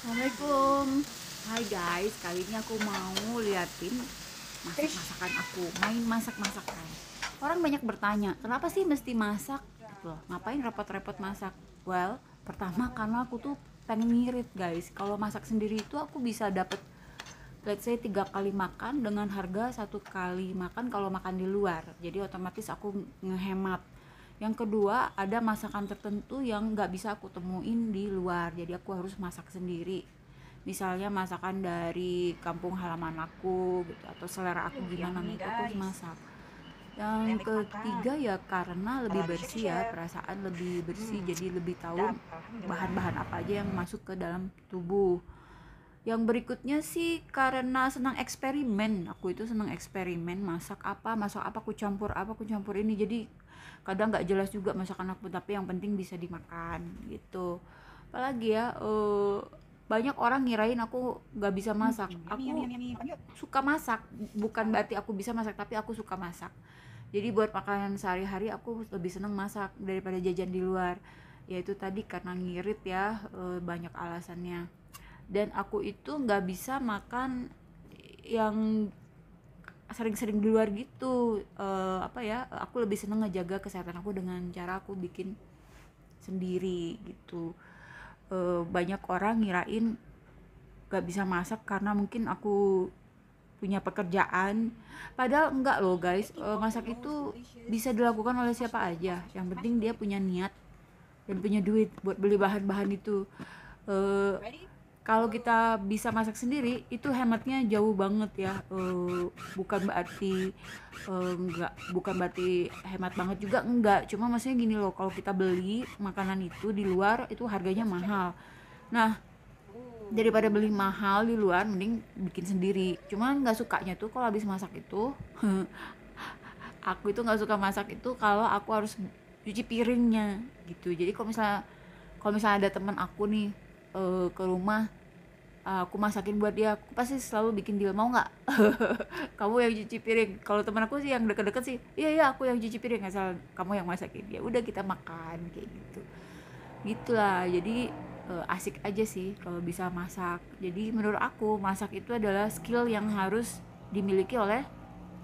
Assalamualaikum Hai guys, kali ini aku mau liatin masak-masakan aku main masak-masakan orang banyak bertanya, kenapa sih mesti masak gitu loh, ngapain repot-repot masak well, pertama karena aku tuh pengen ngirit guys kalau masak sendiri itu aku bisa dapet let's say tiga kali makan dengan harga satu kali makan kalau makan di luar jadi otomatis aku ngehemat yang kedua ada masakan tertentu yang nggak bisa aku temuin di luar jadi aku harus masak sendiri misalnya masakan dari kampung halaman aku gitu atau selera aku iya, gimana nih gitu, aku masak yang ketiga ya karena lebih bersih ya perasaan lebih bersih hmm, jadi lebih tahu bahan-bahan apa aja yang masuk ke dalam tubuh yang berikutnya sih karena senang eksperimen aku itu senang eksperimen masak apa masak apa aku campur apa aku campur ini jadi kadang nggak jelas juga masakan aku tapi yang penting bisa dimakan gitu apalagi ya uh, banyak orang ngirain aku nggak bisa masak hmm, aku suka masak bukan berarti aku bisa masak tapi aku suka masak jadi buat makanan sehari-hari aku lebih seneng masak daripada jajan di luar yaitu tadi karena ngirit ya eh, banyak alasannya dan aku itu nggak bisa makan yang sering-sering di luar gitu uh, apa ya aku lebih seneng ngejaga kesehatan aku dengan cara aku bikin sendiri gitu uh, banyak orang ngirain nggak bisa masak karena mungkin aku punya pekerjaan padahal enggak loh guys uh, masak itu bisa dilakukan oleh siapa aja yang penting dia punya niat dan punya duit buat beli bahan-bahan itu uh, kalau kita bisa masak sendiri itu hematnya jauh banget ya uh, bukan berarti uh, eh, enggak bukan berarti hemat banget juga enggak cuma maksudnya gini loh kalau kita beli makanan itu di luar itu harganya mahal nah daripada beli mahal di luar mending bikin sendiri Cuma nggak sukanya tuh kalau habis masak itu aku itu nggak suka masak itu kalau aku harus cuci piringnya gitu jadi kalau misalnya kalau misalnya ada teman aku nih uh, ke rumah Eh, aku masakin buat dia aku pasti selalu bikin deal mau nggak kamu yang cuci piring kalau teman aku sih yang deket-deket sih iya iya aku yang cuci piring asal kamu yang masakin ya udah kita makan kayak gitu gitulah jadi uh, asik aja sih kalau bisa masak jadi menurut aku masak itu adalah skill yang harus dimiliki oleh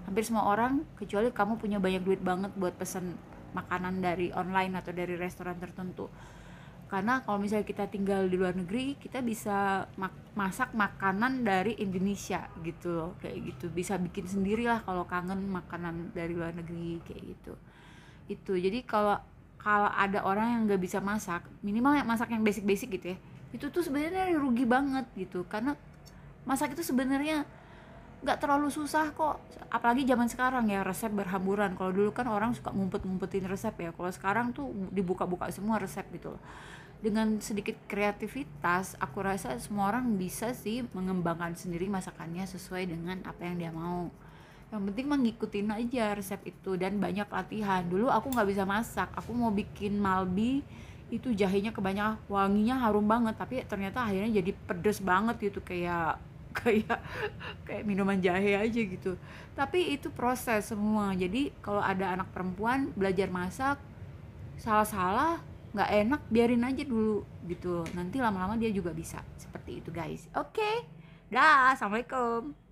hampir semua orang kecuali kamu punya banyak duit banget buat pesen makanan dari online atau dari restoran tertentu karena kalau misalnya kita tinggal di luar negeri kita bisa mak masak makanan dari Indonesia gitu loh kayak gitu bisa bikin sendirilah kalau kangen makanan dari luar negeri kayak gitu itu jadi kalau kalau ada orang yang nggak bisa masak minimal yang masak yang basic-basic gitu ya itu tuh sebenarnya rugi banget gitu karena masak itu sebenarnya nggak terlalu susah kok apalagi zaman sekarang ya resep berhamburan kalau dulu kan orang suka ngumpet-ngumpetin resep ya kalau sekarang tuh dibuka-buka semua resep gitu loh dengan sedikit kreativitas aku rasa semua orang bisa sih mengembangkan sendiri masakannya sesuai dengan apa yang dia mau yang penting mengikutin aja resep itu dan banyak latihan dulu aku nggak bisa masak aku mau bikin malbi itu jahenya kebanyakan wanginya harum banget tapi ternyata akhirnya jadi pedes banget gitu kayak kayak kayak minuman jahe aja gitu tapi itu proses semua jadi kalau ada anak perempuan belajar masak salah-salah nggak -salah, enak biarin aja dulu gitu nanti lama-lama dia juga bisa seperti itu guys oke okay. dah assalamualaikum